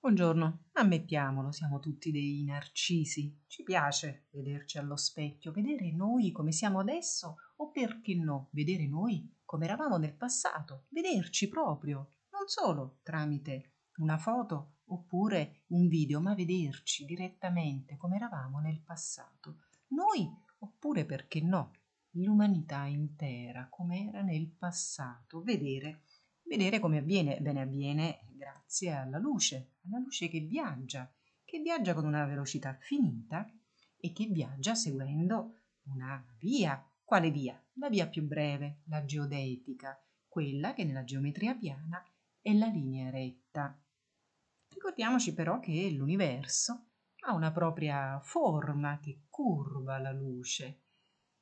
Buongiorno, ammettiamolo siamo tutti dei narcisi ci piace vederci allo specchio vedere noi come siamo adesso o perché no vedere noi come eravamo nel passato vederci proprio non solo tramite una foto oppure un video, ma vederci direttamente come eravamo nel passato, noi oppure perché no, l'umanità intera come era nel passato, vedere Vedere come avviene. Bene avviene grazie alla luce, alla luce che viaggia, che viaggia con una velocità finita e che viaggia seguendo una via. Quale via? La via più breve, la geodetica, quella che nella geometria piana è la linea retta. Ricordiamoci però che l'universo ha una propria forma che curva la luce.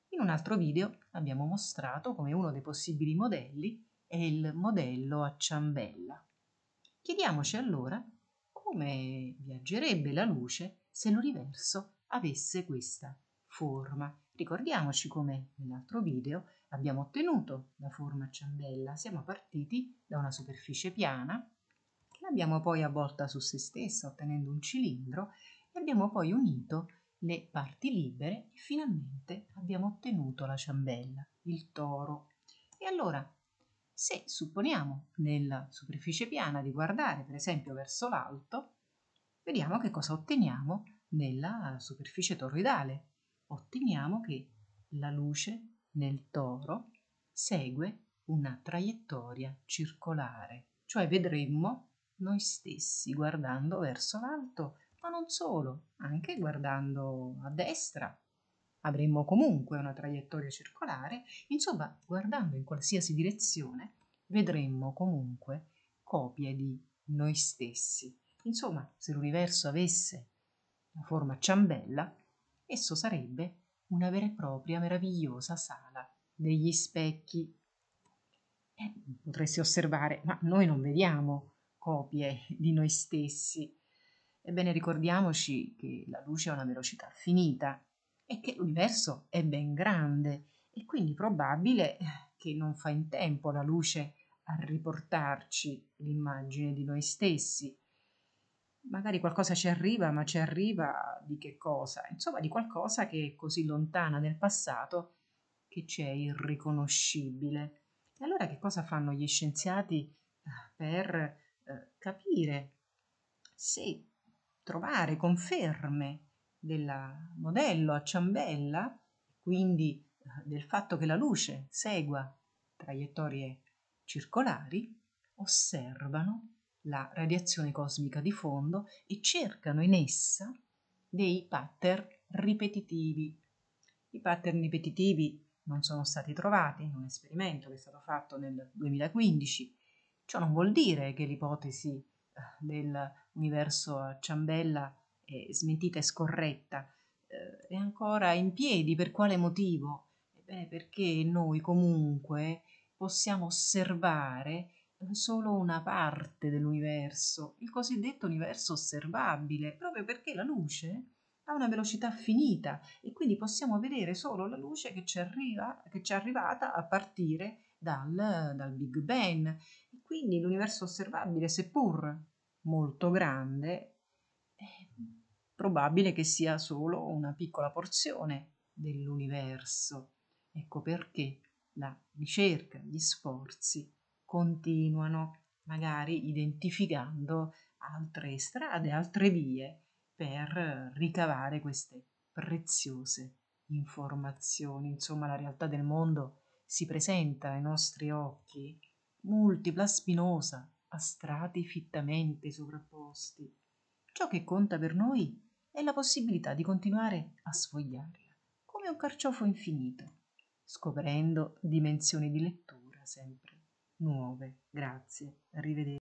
In un altro video abbiamo mostrato come uno dei possibili modelli e il modello a ciambella. Chiediamoci allora come viaggerebbe la luce se l'universo avesse questa forma. Ricordiamoci come nell'altro video abbiamo ottenuto la forma a ciambella. Siamo partiti da una superficie piana l'abbiamo poi avvolta su se stessa ottenendo un cilindro e abbiamo poi unito le parti libere e finalmente abbiamo ottenuto la ciambella, il toro. E allora se supponiamo nella superficie piana di guardare per esempio verso l'alto, vediamo che cosa otteniamo nella superficie toroidale. Otteniamo che la luce nel toro segue una traiettoria circolare, cioè vedremmo noi stessi guardando verso l'alto, ma non solo, anche guardando a destra, avremmo comunque una traiettoria circolare, insomma guardando in qualsiasi direzione vedremmo comunque copie di noi stessi. Insomma, se l'universo avesse la forma ciambella, esso sarebbe una vera e propria meravigliosa sala degli specchi. Eh, potresti osservare, ma noi non vediamo copie di noi stessi. Ebbene, ricordiamoci che la luce ha una velocità finita è che l'universo è ben grande e quindi probabile eh, che non fa in tempo la luce a riportarci l'immagine di noi stessi. Magari qualcosa ci arriva, ma ci arriva di che cosa? Insomma, di qualcosa che è così lontana nel passato che ci è irriconoscibile. E allora che cosa fanno gli scienziati eh, per eh, capire se trovare conferme della modello a ciambella, quindi eh, del fatto che la luce segua traiettorie circolari, osservano la radiazione cosmica di fondo e cercano in essa dei pattern ripetitivi. I pattern ripetitivi non sono stati trovati in un esperimento che è stato fatto nel 2015. Ciò non vuol dire che l'ipotesi eh, dell'universo a ciambella eh, smentita e scorretta, eh, è ancora in piedi per quale motivo? Beh, perché noi comunque possiamo osservare solo una parte dell'universo, il cosiddetto universo osservabile, proprio perché la luce ha una velocità finita e quindi possiamo vedere solo la luce che ci, arriva, che ci è arrivata a partire dal, dal Big Bang. E quindi l'universo osservabile, seppur molto grande, probabile che sia solo una piccola porzione dell'universo. Ecco perché la ricerca, gli sforzi continuano, magari identificando altre strade, altre vie per ricavare queste preziose informazioni. Insomma, la realtà del mondo si presenta ai nostri occhi multipla, spinosa, a strati fittamente sovrapposti. Ciò che conta per noi è e la possibilità di continuare a sfogliarla, come un carciofo infinito, scoprendo dimensioni di lettura sempre nuove. Grazie, arrivederci.